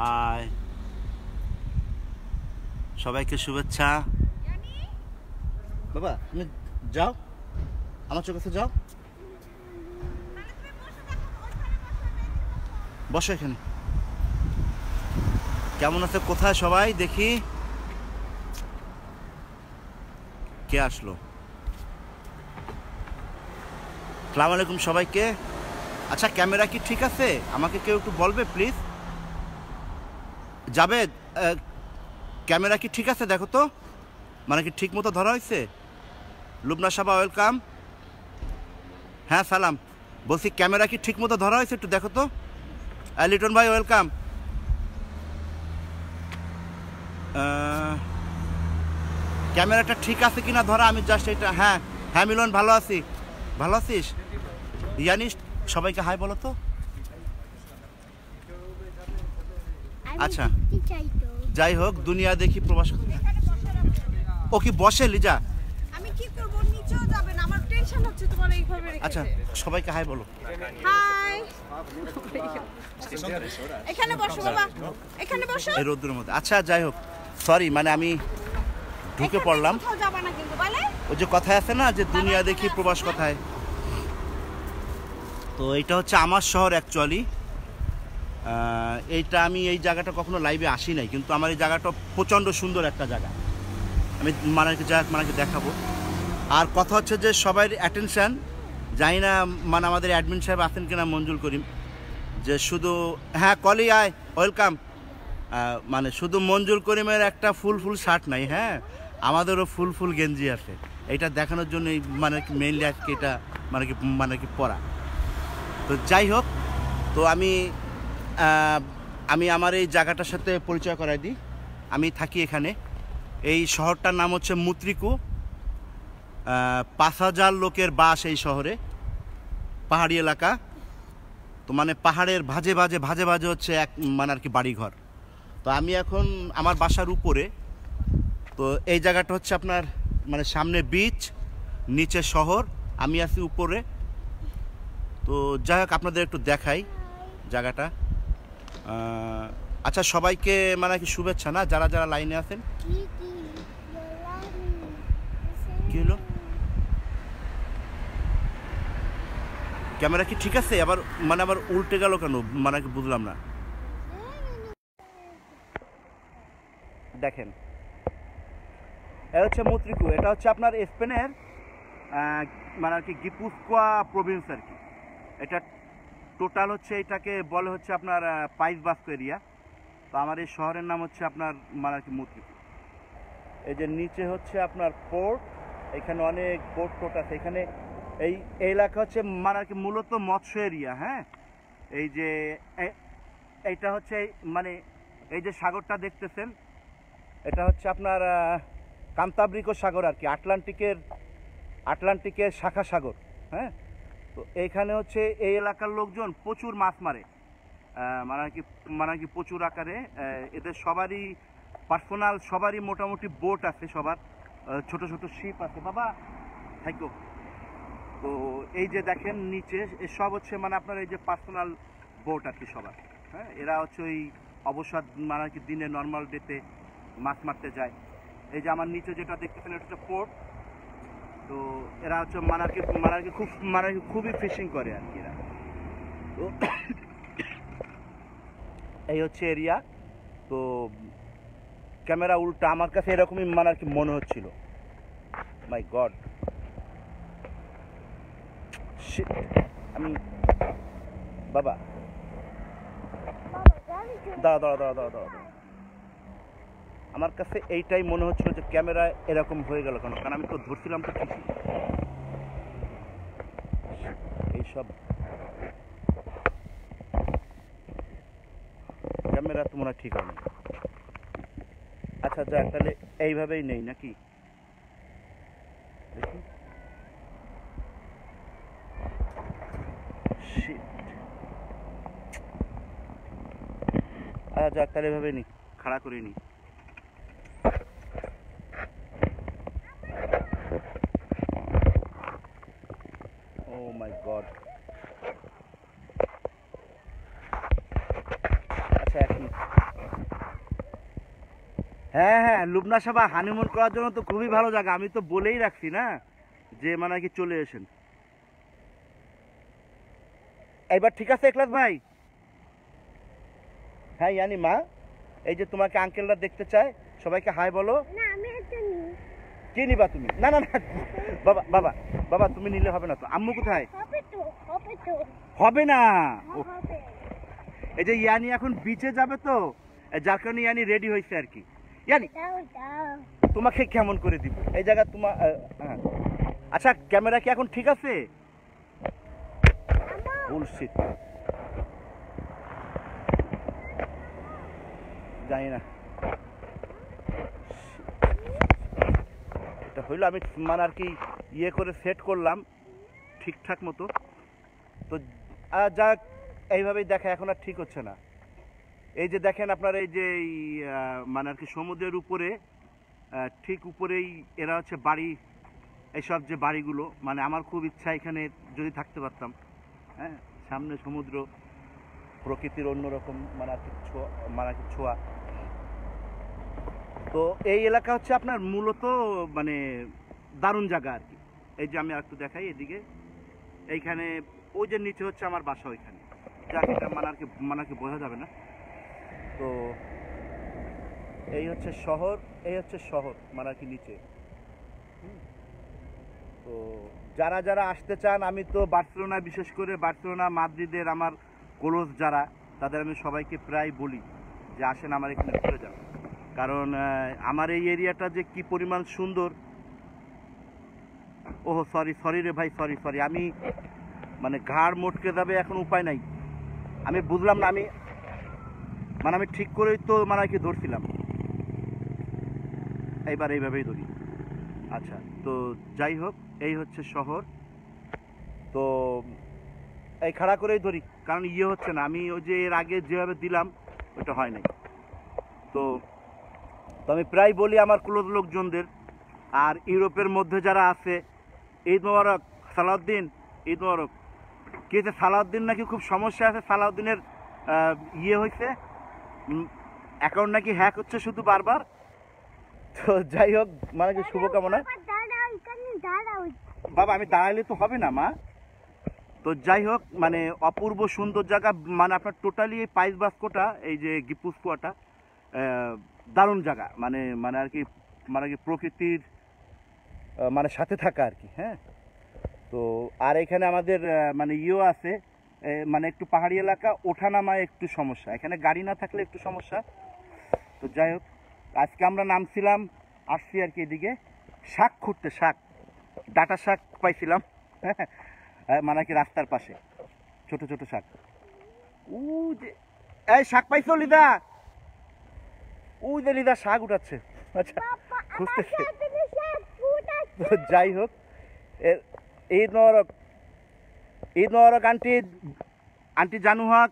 High সবাইকে শুভেচ্ছা বাবা তুমি যাও আমার চোখ কাছে যাও বসো এখানে কেমন আছে কোথায় সবাই দেখি কে আসলো সালাম আলাইকুম সবাইকে আচ্ছা ক্যামেরা কি ঠিক আছে আমাকে কেউ একটু বলবে প্লিজ জাবেদ ক্যামেরা কি ঠিক আছে দেখো তো মানে কি ঠিক মতো ধরা হয়েছে লুবনা সাবা ওয়েলকাম হ্যাঁ সালাম বলছি ক্যামেরা কি ঠিক মতো ধরা হয়েছে একটু দেখো তো লিটন ভাই ওয়েলকাম ক্যামেরাটা ঠিক আছে কিনা ধরা আমি জাস্ট এটা হ্যাঁ হ্যাঁ মিলন ভালো আছি ভালো আছিস ইয়ানিস সবাইকে হাই বলো তো আচ্ছা যাই হোক দুনিয়া দেখি প্রবাস ও কি বসে লিজা আমি কি করব নিচেও যাবেন আমার টেনশন হচ্ছে তোমার আচ্ছা সবাইকে হাই বলো হাই এখানে বসো বাবা এখানে বসো এই মধ্যে আচ্ছা যাই হোক সরি মানে আমি ঢুকে পড়লাম ওই যে কথায় আছে না যে দুনিয়া দেখি প্রবাস কথায় তো এটা হচ্ছে আমার শহর অ্যাকচুয়ালি এইটা আমি এই জায়গাটা কখনো লাইভে আসি নাই কিন্তু আমার এই জায়গাটা প্রচণ্ড সুন্দর একটা জায়গা আমি মানাকে যা মানাকে দেখাবো আর কথা হচ্ছে যে সবাই অ্যাটেনশান জানি না মানে আমাদের অ্যাডমিন সাহেব আছেন কিনা মঞ্জুর করিম যে শুধু হ্যাঁ কলি আয় ওয়েলকাম মানে শুধু মঞ্জুর করিমের একটা ফুল ফুল শার্ট নাই হ্যাঁ আমাদেরও ফুল ফুল গেঞ্জি আছে এটা দেখানোর জন্য মানে মেনলি আজকে এটা মানে কি মানে কি পরা তো যাই হোক তো আমি আমি আমার এই জায়গাটার সাথে পরিচয় করাই দিই আমি থাকি এখানে এই শহরটার নাম হচ্ছে মুত্রিকু পাঁচ হাজার লোকের বাস এই শহরে পাহাড়ি এলাকা তো মানে পাহাড়ের ভাজে ভাজে ভাজে ভাজে হচ্ছে এক মানে আর কি বাড়িঘর তো আমি এখন আমার বাসার উপরে তো এই জায়গাটা হচ্ছে আপনার মানে সামনে বিচ নিচে শহর আমি আছি উপরে তো যাই হোক আপনাদের একটু দেখাই জায়গাটা আচ্ছা সবাইকে মানে কি শুভেচ্ছা না যারা যারা লাইনে আছেন কি হলো ক্যামেরা কি ঠিক আছে আবার মানে আবার উল্টে গেল কেন মানে কি বুঝলাম না দেখেন এটা হচ্ছে মত্রিকু এটা হচ্ছে আপনার স্পেনের মানে আর কি গিপুস্কোয়া প্রভিন্স আর কি এটা টোটাল হচ্ছে এটাকে বলে হচ্ছে আপনার পাইস বাস্ক এরিয়া তো আমার এই শহরের নাম হচ্ছে আপনার কি মুদ্রিপুর এই যে নিচে হচ্ছে আপনার পোর্ট এখানে অনেক বোট টোট আছে এখানে এই এলাকা হচ্ছে মানে কি মূলত মৎস্য এরিয়া হ্যাঁ এই যে এইটা হচ্ছে মানে এই যে সাগরটা দেখতেছেন এটা হচ্ছে আপনার কান্তাব্রিকো সাগর আর কি আটলান্টিকের আটলান্টিকের শাখা সাগর হ্যাঁ তো এইখানে হচ্ছে এই এলাকার লোকজন প্রচুর মাছ মারে মানে কি মানে কি প্রচুর আকারে এদের সবারই পার্সোনাল সবারই মোটামুটি বোট আছে সবার ছোট ছোট শিপ আছে বাবা থ্যাংক ইউ তো এই যে দেখেন নিচে সব হচ্ছে মানে আপনার এই যে পার্সোনাল বোট আর কি সবার হ্যাঁ এরা হচ্ছে ওই অবসর মানে কি দিনে নর্মাল ডেতে মাছ মারতে যায় এই যে আমার নিচে যেটা দেখতেছেন এটা হচ্ছে পোর্ট তো এরা হচ্ছে মানারকে মানারকে খুব মানারকে খুবই ফিশিং করে আর কি এরা তো এই হচ্ছে এরিয়া তো ক্যামেরা উল্টা আমার কাছে এরকমই মানে আর কি মনে হচ্ছিল মাই গড আমি বাবা দাঁড়া দাঁড়া দাঁড়া দাঁড়া দাঁড়া আমার কাছে এইটাই মনে হচ্ছিল যে ক্যামেরা এরকম হয়ে গেল কেন কারণ আমি তো ধরছিলাম তো ঠিকই এইসব ক্যামেরা তো মনে ঠিক হয় আচ্ছা যাক তাহলে এইভাবেই নেই নাকি আচ্ছা যাক তাহলে এভাবে নি খাড়া করে নিই Oh my god. আচ্ছা, হ্যাঁ হ্যাঁ লুবনা সাবা হানিমুন করার জন্য তো খুবই ভালো জায়গা আমি তো বলেই রাখছি না যে মানে কি চলে এসেন এবার ঠিক আছে একলাস ভাই হ্যাঁ ইয়ানি মা এই যে তোমাকে আঙ্কেলরা দেখতে চায় সবাইকে হাই বলো না কে নিবা তুমি না না না বাবা বাবা বাবা তুমি নিলে হবে না তো আম্মু কোথায় হবে না হ্যাঁ, এই যে ইয়ানি এখন বিচে যাবে তো যার কারণে ইয়ানি রেডি হয়েছে আর কি ইয়ানি তোমাকে কেমন করে দিব এই জায়গা তোমার হ্যাঁ। আচ্ছা ক্যামেরা কি এখন ঠিক আছে জানি না এটা হইলো আমি মানে আর কি ইয়ে করে সেট করলাম ঠিকঠাক মতো তো যা এইভাবেই দেখা এখন আর ঠিক হচ্ছে না এই যে দেখেন আপনার এই যে মানে আর কি সমুদ্রের উপরে ঠিক উপরেই এরা হচ্ছে বাড়ি এইসব যে বাড়িগুলো মানে আমার খুব ইচ্ছা এখানে যদি থাকতে পারতাম হ্যাঁ সামনে সমুদ্র প্রকৃতির অন্যরকম মানে আর কি ছোঁয়া মানে আর কি ছোঁয়া তো এই এলাকা হচ্ছে আপনার মূলত মানে দারুণ জায়গা আর কি এই যে আমি একটু দেখাই এদিকে এইখানে ওই যে নিচে হচ্ছে আমার বাসা ওইখানে যা সেটা মানে আর কি মানে আর কি বোঝা যাবে না তো এই হচ্ছে শহর এই হচ্ছে শহর মানে আর কি নিচে তো যারা যারা আসতে চান আমি তো বার্সেলোনা বিশেষ করে বার্সেলোনা মাদ্রিদের আমার ক্লোজ যারা তাদের আমি সবাইকে প্রায় বলি যে আসেন আমার এখানে ঘুরে যাবেন কারণ আমার এই এরিয়াটা যে কি পরিমাণ সুন্দর ওহো সরি সরি রে ভাই সরি সরি আমি মানে ঘাড় মোটকে যাবে এখন উপায় নাই আমি বুঝলাম না আমি মানে আমি ঠিক করেই তো মানে কি ধরছিলাম এইবার এইভাবেই ধরি আচ্ছা তো যাই হোক এই হচ্ছে শহর তো এই খাড়া করেই ধরি কারণ ইয়ে হচ্ছে না আমি ওই যে এর আগে যেভাবে দিলাম ওটা হয় নাই তো তো আমি প্রায় বলি আমার কুলত লোকজনদের আর ইউরোপের মধ্যে যারা আছে ঈদ মোবারক সালাউদ্দিন ঈদ মোবারক কী হয়েছে সালাউদ্দিন নাকি খুব সমস্যা আছে সালাউদ্দিনের ইয়ে হয়েছে অ্যাকাউন্ট নাকি হ্যাক হচ্ছে শুধু বারবার তো যাই হোক মানে কি শুভকামনা বাবা আমি দাঁড়ালে তো হবে না মা তো যাই হোক মানে অপূর্ব সুন্দর জায়গা মানে আপনার টোটালি এই পাইস বাস্কোটা এই যে গিপুস্কুয়াটা দারুণ জায়গা মানে মানে আর কি মানে কি প্রকৃতির মানে সাথে থাকা আর কি হ্যাঁ তো আর এখানে আমাদের মানে ইয়েও আছে মানে একটু পাহাড়ি এলাকা নামায় একটু সমস্যা এখানে গাড়ি না থাকলে একটু সমস্যা তো যাই হোক আজকে আমরা নামছিলাম আসছি আর কি এদিকে শাক খুঁড়তে শাক ডাটা শাক পাইছিলাম হ্যাঁ? মানে কি রাস্তার পাশে ছোট ছোট শাক উ যে এই শাক পাইছো লিদা ওই শাক উঠাচ্ছে আচ্ছা খুঁজতেছে যাই হোক এর এই মোবারক ঈদ নরক আন্টি আন্টি জানু হক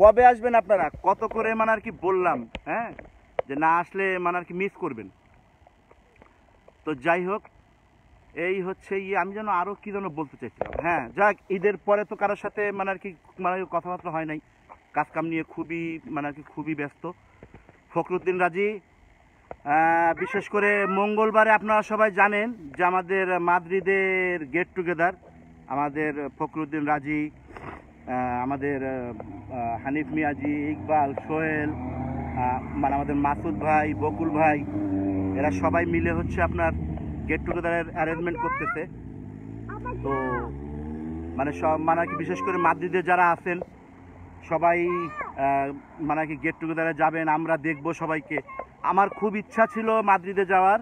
কবে আসবেন আপনারা কত করে মানে আর কি বললাম হ্যাঁ যে না আসলে মানে আর কি মিস করবেন তো যাই হোক এই হচ্ছে ইয়ে আমি যেন আরও কী যেন বলতে চাইছিলাম হ্যাঁ যাক ঈদের পরে তো কারোর সাথে মানে আর কি মানে কথাবার্তা হয় নাই কাজকাম নিয়ে খুবই মানে আর কি খুবই ব্যস্ত ফখরুদ্দিন রাজি বিশেষ করে মঙ্গলবারে আপনারা সবাই জানেন যে আমাদের মাদ্রিদের গেট টুগেদার আমাদের ফখরুদ্দিন রাজি আমাদের হানিফ মিয়াজি ইকবাল সোহেল মানে আমাদের মাসুদ ভাই বকুল ভাই এরা সবাই মিলে হচ্ছে আপনার গেট টুগেদারের অ্যারেঞ্জমেন্ট করতেছে তো মানে সব মানে বিশেষ করে মাদ্রিদে যারা আছেন সবাই মানে কি গেট টুগেদারে যাবেন আমরা দেখব সবাইকে আমার খুব ইচ্ছা ছিল মাদ্রিদে যাওয়ার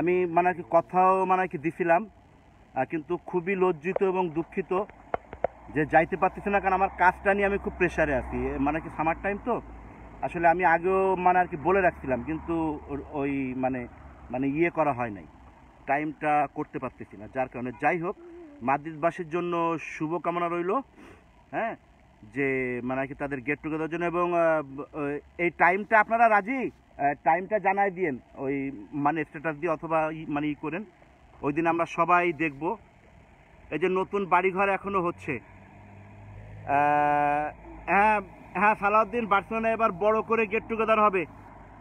আমি মানে কি কথাও মানে কি দিছিলাম কিন্তু খুবই লজ্জিত এবং দুঃখিত যে যাইতে পারতেছি না কারণ আমার কাজটা নিয়ে আমি খুব প্রেশারে আছি মানে কি সামার টাইম তো আসলে আমি আগেও মানে আর কি বলে রাখছিলাম কিন্তু ওই মানে মানে ইয়ে করা হয় নাই টাইমটা করতে পারতেছি না যার কারণে যাই হোক মাদ্রিদবাসীর জন্য শুভকামনা রইল হ্যাঁ যে মানে কি তাদের গেট টুগেদার জন্য এবং এই টাইমটা আপনারা রাজি টাইমটা জানাই দিয়েন ওই মানে স্ট্যাটাস দিয়ে অথবা মানে ই করেন ওই দিন আমরা সবাই দেখব এই যে নতুন বাড়িঘর এখনও হচ্ছে হ্যাঁ হ্যাঁ সালাউদ্দিন বার্সেলোনা এবার বড় করে গেট টুগেদার হবে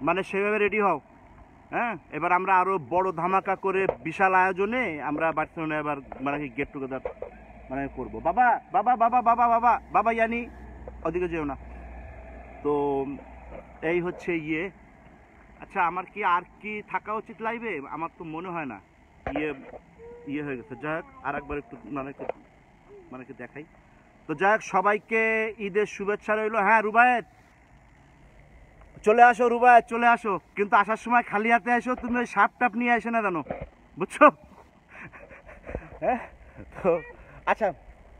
মানে সেভাবে রেডি হও হ্যাঁ এবার আমরা আরও বড় ধামাকা করে বিশাল আয়োজনে আমরা বার্সেলোনা এবার মানে গেট টুগেদার মানে করব বাবা বাবা বাবা বাবা বাবা বাবা জানি ওদিকে যেও না তো এই হচ্ছে ইয়ে আচ্ছা আমার কি আর কি থাকা উচিত লাইভে আমার তো মনে হয় না ইয়ে ইয়ে হয়ে গেছে যাই হোক আর একবার একটু মানে মানে দেখাই তো যাই হোক সবাইকে ঈদের শুভেচ্ছা রইলো হ্যাঁ রুবায়ত চলে আসো রুবায়ত চলে আসো কিন্তু আসার সময় খালি হাতে আসো তুমি ওই সাপ টাপ নিয়ে আসে না জানো বুঝছো হ্যাঁ তো আচ্ছা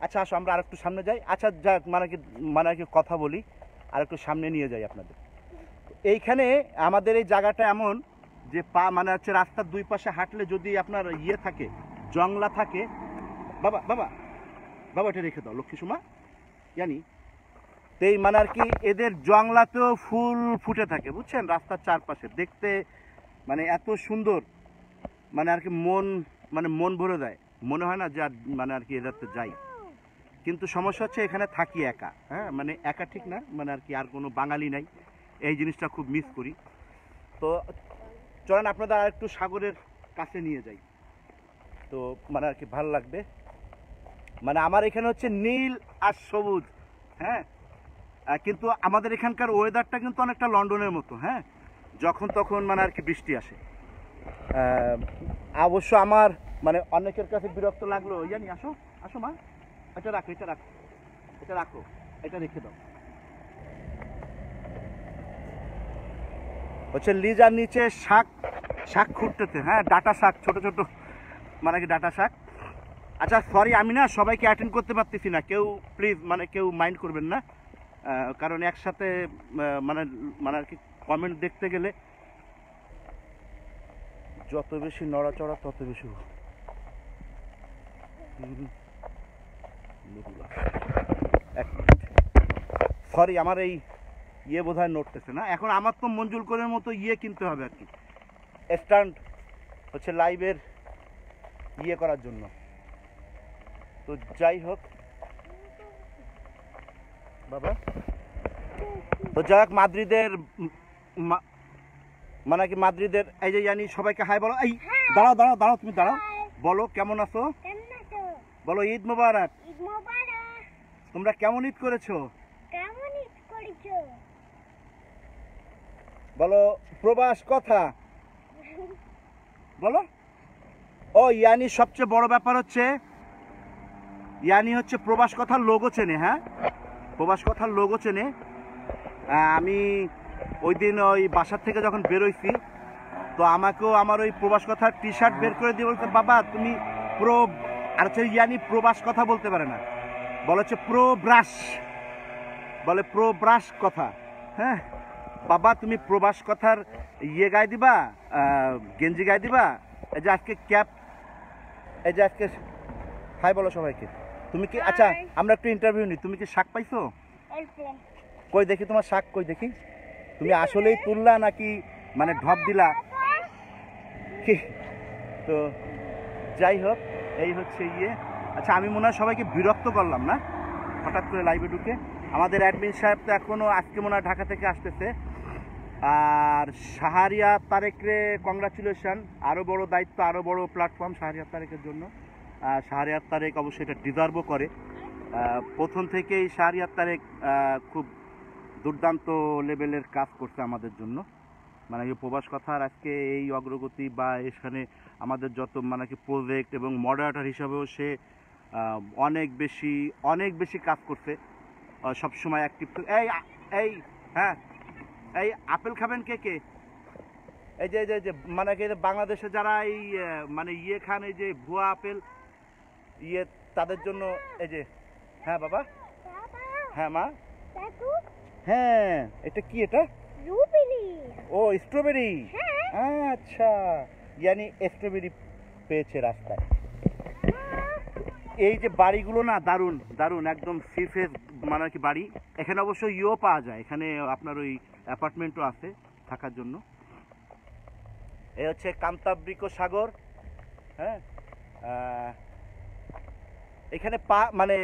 আচ্ছা আসো আমরা আর একটু সামনে যাই আচ্ছা যাক মানে কি মানে কি কথা বলি আর একটু সামনে নিয়ে যাই আপনাদের এইখানে আমাদের এই জায়গাটা এমন যে পা মানে হচ্ছে রাস্তার দুই পাশে হাঁটলে যদি আপনার ইয়ে থাকে জংলা থাকে বাবা বাবা বাবা এটা রেখে দাও লক্ষ্মী সুমা জানি তো এই মানে আর কি এদের জংলাতেও ফুল ফুটে থাকে বুঝছেন রাস্তার চারপাশে দেখতে মানে এত সুন্দর মানে আর কি মন মানে মন ভরে দেয় মনে হয় না যে মানে আর কি এদের তো যাই কিন্তু সমস্যা হচ্ছে এখানে থাকি একা হ্যাঁ মানে একা ঠিক না মানে আর কি আর কোনো বাঙালি নাই এই জিনিসটা খুব মিস করি তো চলেন আপনাদের আর একটু সাগরের কাছে নিয়ে যাই তো মানে আর কি ভালো লাগবে মানে আমার এখানে হচ্ছে নীল আর সবুজ হ্যাঁ কিন্তু আমাদের এখানকার ওয়েদারটা কিন্তু অনেকটা লন্ডনের মতো হ্যাঁ যখন তখন মানে আর কি বৃষ্টি আসে অবশ্য আমার মানে অনেকের কাছে বিরক্ত লাগলো জানি আসো আসো মা এটা রাখো এটা রাখো এটা রাখো এটা রেখে দাও হচ্ছে লিজার নিচে শাক শাক খুঁটতেছে হ্যাঁ ডাটা শাক ছোট ছোট মানে কি ডাটা শাক আচ্ছা সরি আমি না সবাইকে অ্যাটেন্ড করতে পারতেছি না কেউ প্লিজ মানে কেউ মাইন্ড করবেন না কারণ একসাথে মানে মানে আর কি কমেন্ট দেখতে গেলে যত বেশি নড়াচড়া তত বেশি এক সরি আমার এই ইয়ে বোধ হয় নড়তেছে না এখন আমার তো মঞ্জুল করার মতো ইয়ে কিনতে হবে আর কি স্ট্যান্ড হচ্ছে লাইভের ইয়ে করার জন্য তো যাই হোক বাবা তো যাই হোক মাদ্রিদের মানে কি মাদ্রিদের এই যে জানি সবাইকে হাই বলো এই হ্যাঁ। দাঁড়াও দাঁড়াও দাঁড়াও তুমি দাঁড়াও বলো কেমন আছো বলো ঈদ মোবারক তোমরা কেমন ঈদ করেছো বলো প্রবাস কথা বলো ও ইয়ানি সবচেয়ে বড় ব্যাপার হচ্ছে ইয়ানি হচ্ছে প্রবাস কথার লোগো চেনে হ্যাঁ প্রবাস কথার লোগো চেনে আমি ওই দিন ওই বাসার থেকে যখন বেরোইছি তো আমাকেও আমার ওই প্রবাস কথার টি শার্ট বের করে দিয়ে বলতে বাবা তুমি প্রো আর হচ্ছে ইয়ানি প্রবাস কথা বলতে পারে না বলে হচ্ছে প্রো ব্রাশ বলে প্রো ব্রাশ কথা হ্যাঁ বাবা তুমি প্রবাস কথার ইয়ে গায়ে দিবা গেঞ্জি গায়ে দিবা এই যে আজকে ক্যাপ এই যে আজকে হাই বলো সবাইকে তুমি কি আচ্ছা আমরা একটু ইন্টারভিউ নিই তুমি কি শাক পাইছো কই দেখি তোমার শাক কই দেখি তুমি আসলেই তুললা নাকি মানে ঢপ দিলা তো যাই হোক এই হচ্ছে ইয়ে আচ্ছা আমি মনে হয় সবাইকে বিরক্ত করলাম না হঠাৎ করে লাইভে ঢুকে আমাদের অ্যাডমিন সাহেব তো এখনও আজকে মনে হয় ঢাকা থেকে আসতেছে আর সাহারিয়া তারেকরে কংগ্রাচুলেশন আরও বড় দায়িত্ব আরও বড় প্ল্যাটফর্ম সাহারিয়া তারেকের জন্য সাহারিয়ার তারেক অবশ্যই এটা ডিজার্ভও করে প্রথম থেকেই সাহারিয়ার তারেক খুব দুর্দান্ত লেভেলের কাজ করছে আমাদের জন্য মানে এই প্রবাস কথার আজকে এই অগ্রগতি বা এখানে আমাদের যত মানে কি প্রজেক্ট এবং মডারেটার হিসাবেও সে অনেক বেশি অনেক বেশি কাজ করছে সবসময় অ্যাক্টিভ এই এই হ্যাঁ এই আপেল খাবেন কে কে এই যে যে মানে কি বাংলাদেশে যারা এই মানে ইয়ে খান এই যে ভুয়া আপেল ইয়ে তাদের জন্য এই যে হ্যাঁ বাবা হ্যাঁ মা হ্যাঁ এটা কি এটা ও স্ট্রবেরি হ্যাঁ। আচ্ছা ইয়ানি স্ট্রবেরি পেয়েছে রাস্তায় এই যে বাড়িগুলো না দারুণ দারুণ একদম সিফেস মানে কি বাড়ি এখানে অবশ্য ইও পাওয়া যায় এখানে আপনার ওই অ্যাপার্টমেন্টও আছে থাকার জন্য এ হচ্ছে কান্তাব্রিক সাগর হ্যাঁ এখানে পা মানে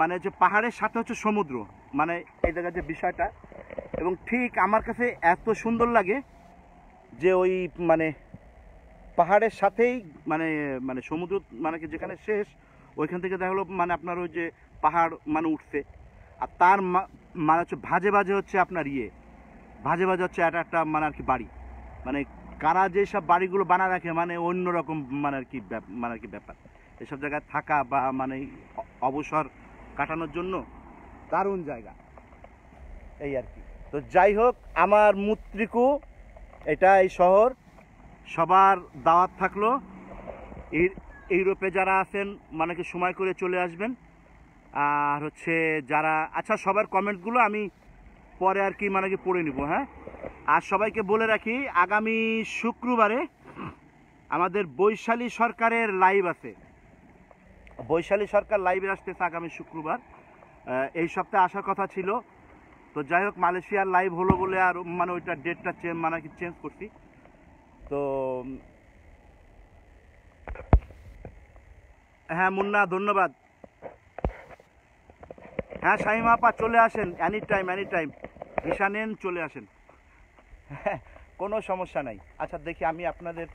মানে যে পাহাড়ের সাথে হচ্ছে সমুদ্র মানে এই জায়গার যে বিষয়টা এবং ঠিক আমার কাছে এত সুন্দর লাগে যে ওই মানে পাহাড়ের সাথেই মানে মানে সমুদ্র মানে কি যেখানে শেষ ওইখান থেকে দেখা হলো মানে আপনার ওই যে পাহাড় মানে উঠছে আর তার মানে হচ্ছে ভাজে ভাজে হচ্ছে আপনার ইয়ে ভাজে ভাজে হচ্ছে একটা একটা মানে আর কি বাড়ি মানে কারা যেসব বাড়িগুলো বানা রাখে মানে অন্যরকম মানে আর কি মানে আর কি ব্যাপার এসব জায়গায় থাকা বা মানে অবসর কাটানোর জন্য দারুণ জায়গা এই আর কি তো যাই হোক আমার মূত্রিকু এটা এই শহর সবার দাওয়াত থাকলো ইউরোপে যারা আছেন মানে কি সময় করে চলে আসবেন আর হচ্ছে যারা আচ্ছা সবার কমেন্টগুলো আমি পরে আর কি মানে কি পড়ে নিব হ্যাঁ আর সবাইকে বলে রাখি আগামী শুক্রবারে আমাদের বৈশালী সরকারের লাইভ আছে বৈশালী সরকার লাইভে আসতেছে আগামী শুক্রবার এই সপ্তাহে আসার কথা ছিল তো যাই হোক মালয়েশিয়ার লাইভ হলো বলে আর মানে ওইটা ডেটটা চেঞ্জ মানে কি চেঞ্জ করছি তো হ্যাঁ মুন্না ধন্যবাদ হ্যাঁ শাহিম আপা চলে আসেন any time any time visa নেন চলে আসেন হ্যাঁ কোনো সমস্যা নাই আচ্ছা দেখি আমি আপনাদের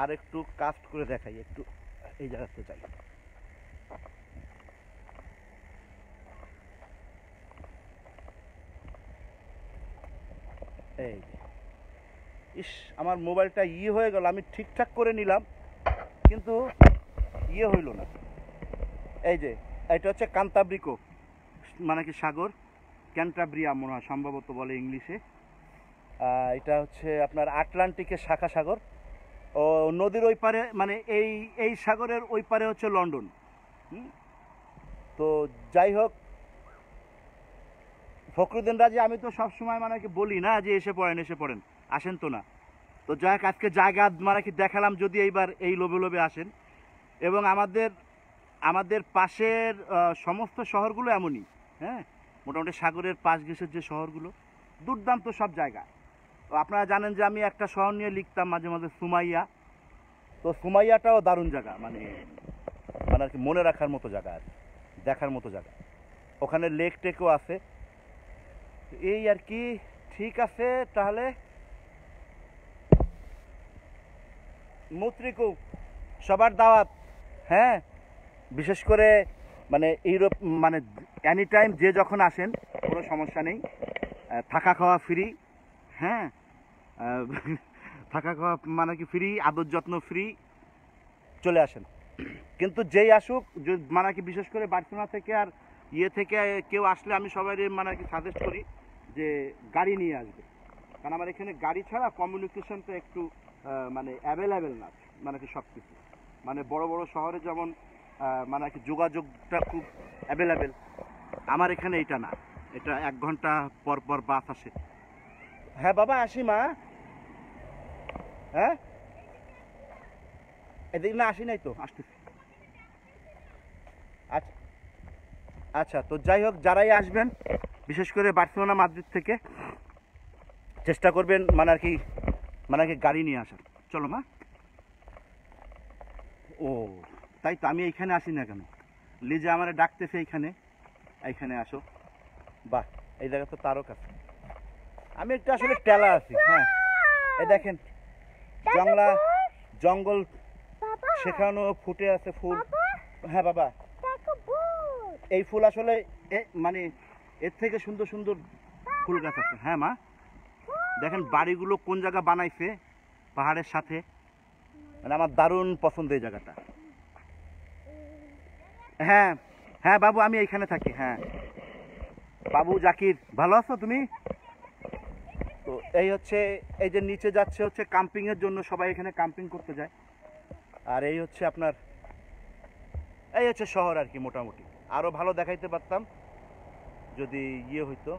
আর একটু কাস্ট করে দেখাই একটু এই জায়গাতে যাই এই ইস আমার মোবাইলটা ইয়ে হয়ে গেল আমি ঠিকঠাক করে নিলাম কিন্তু ইয়ে হইল না এই যে এটা হচ্ছে কান্তাব্রিকো মানে কি সাগর ক্যান্টাব্রিয়া মনে হয় সম্ভবত বলে ইংলিশে এটা হচ্ছে আপনার আটলান্টিকের শাখা সাগর ও নদীর ওই পারে মানে এই এই সাগরের ওই পারে হচ্ছে লন্ডন তো যাই হোক ফখরুদ্দিন রাজি আমি তো সবসময় মানে কি বলি না যে এসে পড়েন এসে পড়েন আসেন তো না তো যাই আজকে জায়গা মানে কি দেখালাম যদি এইবার এই লোভে লোভে আসেন এবং আমাদের আমাদের পাশের সমস্ত শহরগুলো এমনই হ্যাঁ মোটামুটি সাগরের পাশ ঘেসের যে শহরগুলো দুর্দান্ত সব জায়গা তো আপনারা জানেন যে আমি একটা শহর নিয়ে লিখতাম মাঝে মাঝে সুমাইয়া তো সুমাইয়াটাও দারুণ জায়গা মানে মানে আর কি মনে রাখার মতো জায়গা আর দেখার মতো জায়গা ওখানে লেক টেকও আছে এই আর কি ঠিক আছে তাহলে মুত্রিকু সবার দাওয়াত হ্যাঁ বিশেষ করে মানে ইউরোপ মানে এনি টাইম যে যখন আসেন কোনো সমস্যা নেই থাকা খাওয়া ফ্রি হ্যাঁ থাকা খাওয়া মানে কি ফ্রি আদর যত্ন ফ্রি চলে আসেন কিন্তু যেই আসুক মানে কি বিশেষ করে বার্সেলোনা থেকে আর ইয়ে থেকে কেউ আসলে আমি সবাই মানে কি সাজেস্ট করি যে গাড়ি নিয়ে আসবে কারণ আমার এখানে গাড়ি ছাড়া কমিউনিকেশনটা একটু মানে অ্যাভেলেবেল না মানে কি সব কিছু মানে বড় বড় শহরে যেমন মানে কি যোগাযোগটা খুব অ্যাভেলেবেল আমার এখানে এটা না এটা এক ঘন্টা পর পর বাস আসে হ্যাঁ বাবা আসি মা হ্যাঁ এদিক না আসি নাই তো আসতে আচ্ছা আচ্ছা তো যাই হোক যারাই আসবেন বিশেষ করে বার্সেলোনা মাদ্রিদ থেকে চেষ্টা করবেন মানে আর কি মানে আর কি গাড়ি নিয়ে আসার চলো মা ও তাই তো আমি এইখানে আসি না কেন লিজে আমার ডাকতেছে এইখানে এইখানে আসো বাহ এই জায়গা তো তারক আছে আমি একটু আসলে টেলা আছি হ্যাঁ এই দেখেন জংলা জঙ্গল সেখানেও ফুটে আছে ফুল হ্যাঁ বাবা এই ফুল আসলে মানে এর থেকে সুন্দর সুন্দর ফুল গাছ আছে হ্যাঁ মা দেখেন বাড়িগুলো কোন জায়গা বানাইছে পাহাড়ের সাথে মানে আমার দারুণ পছন্দ এই জায়গাটা হ্যাঁ হ্যাঁ বাবু আমি এইখানে থাকি হ্যাঁ বাবু জাকির ভালো আছো তুমি তো এই হচ্ছে এই যে নিচে যাচ্ছে হচ্ছে কাম্পিংয়ের জন্য সবাই এখানে কাম্পিং করতে যায় আর এই হচ্ছে আপনার এই হচ্ছে শহর আর কি মোটামুটি আরও ভালো দেখাইতে পারতাম যদি ইয়ে হইতো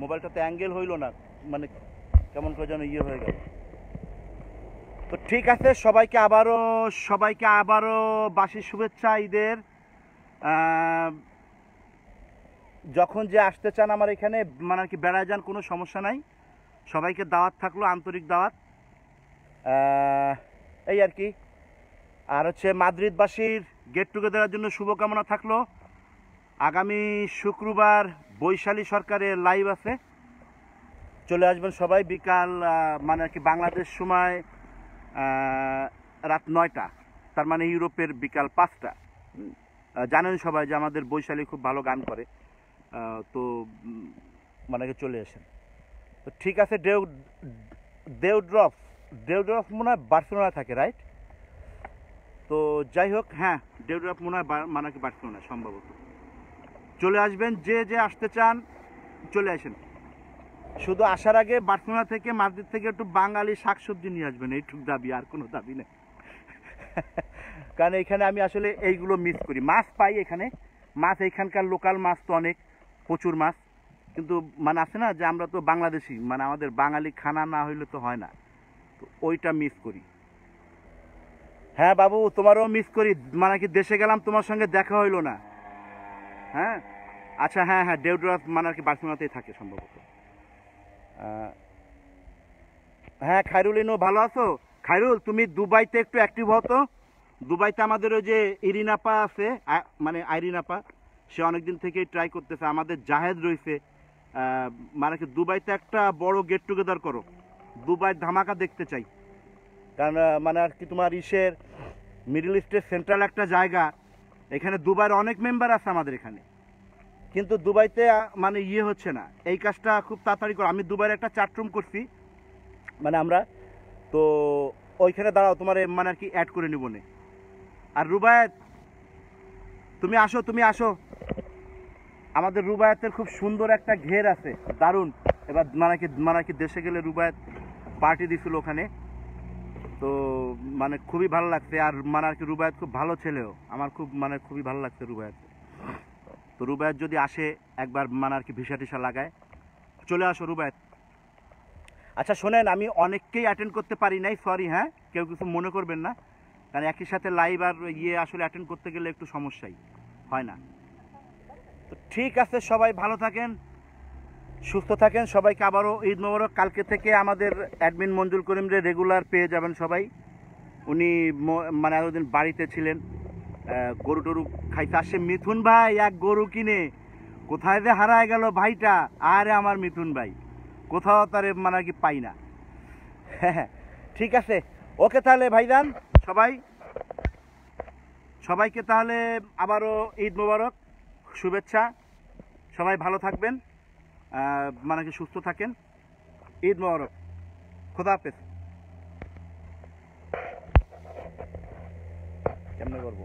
মোবাইলটা তো অ্যাঙ্গেল হইল না মানে কেমন করে যেন ইয়ে হয়ে গেল তো ঠিক আছে সবাইকে আবারও সবাইকে আবারও বাসির শুভেচ্ছা ঈদের যখন যে আসতে চান আমার এখানে মানে আর কি বেড়ায় যান কোনো সমস্যা নাই সবাইকে দাওয়াত থাকলো আন্তরিক দাওয়াত এই আর কি আর হচ্ছে মাদ্রিদবাসীর গেট টুগেদারের জন্য শুভকামনা থাকলো আগামী শুক্রবার বৈশালী সরকারের লাইভ আছে চলে আসবেন সবাই বিকাল মানে আর কি বাংলাদেশ সময় রাত নয়টা তার মানে ইউরোপের বিকাল পাঁচটা জানেন সবাই যে আমাদের বৈশালী খুব ভালো গান করে তো মানে কি চলে আসেন তো ঠিক আছে ডেউ দেউড্রফ দেউড্রফ মনে হয় বার্সেলোনা থাকে রাইট তো যাই হোক হ্যাঁ দেউড্রফ মনে হয় মানে কি বার্সেলোনা সম্ভবত চলে আসবেন যে যে আসতে চান চলে আসেন শুধু আসার আগে বার্সেলোনা থেকে মাদ্রিদ থেকে একটু বাঙালি শাকসবজি নিয়ে আসবেন এইটুক দাবি আর কোনো দাবি নেই কারণ এখানে আমি আসলে এইগুলো মিস করি মাছ পাই এখানে মাছ এখানকার লোকাল মাছ তো অনেক প্রচুর মাছ কিন্তু মানে আছে না যে আমরা তো বাংলাদেশি মানে আমাদের বাঙালি খানা না হইলে তো হয় না তো ওইটা মিস করি হ্যাঁ বাবু তোমারও মিস করি মানে কি দেশে গেলাম তোমার সঙ্গে দেখা হইলো না হ্যাঁ আচ্ছা হ্যাঁ হ্যাঁ ডেউডোরাস মানে আর কি বার্সেলোনাতেই থাকে সম্ভবত হ্যাঁ খাইরুল ইনো ভালো আছো খাইরুল তুমি দুবাইতে একটু অ্যাক্টিভ হতো দুবাইতে আমাদের ওই যে ইরিনাপা আছে মানে আইরিনাপা সে অনেকদিন থেকেই ট্রাই করতেছে আমাদের জাহেদ রয়েছে মানে কি দুবাইতে একটা বড় গেট টুগেদার করো দুবাই ধামাকা দেখতে চাই কারণ মানে আর কি তোমার ইসের মিডল ইস্টের সেন্ট্রাল একটা জায়গা এখানে দুবাইয়ের অনেক মেম্বার আছে আমাদের এখানে কিন্তু দুবাইতে মানে ইয়ে হচ্ছে না এই কাজটা খুব তাড়াতাড়ি করে আমি দুবাইয়ের একটা চার্টরুম করছি মানে আমরা তো ওইখানে দাঁড়াও তোমার মানে আর কি অ্যাড করে নিব নে আর রুবায়ত তুমি আসো তুমি আসো আমাদের রুবায়তের খুব সুন্দর একটা ঘের আছে দারুণ এবার মানে কি মানে কি দেশে গেলে রুবায়ত পার্টি দিছিল ওখানে তো মানে খুবই ভালো লাগছে আর মানে আর কি রুবায়ত খুব ভালো ছেলেও আমার খুব মানে খুবই ভালো লাগছে রুবায়ত তো রুবায়ত যদি আসে একবার মানে আর কি ভিসা টিসা লাগায় চলে আসো রুবায়ত আচ্ছা শোনেন আমি অনেককেই অ্যাটেন্ড করতে পারি নাই সরি হ্যাঁ কেউ কিছু মনে করবেন না কারণ একই সাথে লাইভ আর ইয়ে আসলে অ্যাটেন্ড করতে গেলে একটু সমস্যাই হয় না তো ঠিক আছে সবাই ভালো থাকেন সুস্থ থাকেন সবাইকে আবারও ঈদ মোবারক কালকে থেকে আমাদের অ্যাডমিন মঞ্জুল রে রেগুলার পেয়ে যাবেন সবাই উনি মানে এতদিন বাড়িতে ছিলেন গরু টরু খাইতে আসে মিথুন ভাই এক গরু কিনে কোথায় যে হারায় গেল ভাইটা আরে আমার মিথুন ভাই কোথাও তারে মানে কি পাই না ঠিক আছে ওকে তাহলে ভাইজান সবাই সবাইকে তাহলে আবারও ঈদ মোবারক শুভেচ্ছা সবাই ভালো থাকবেন মানে কি সুস্থ থাকেন ঈদ মোবারক খোদা হাফেজ কেমনে করবো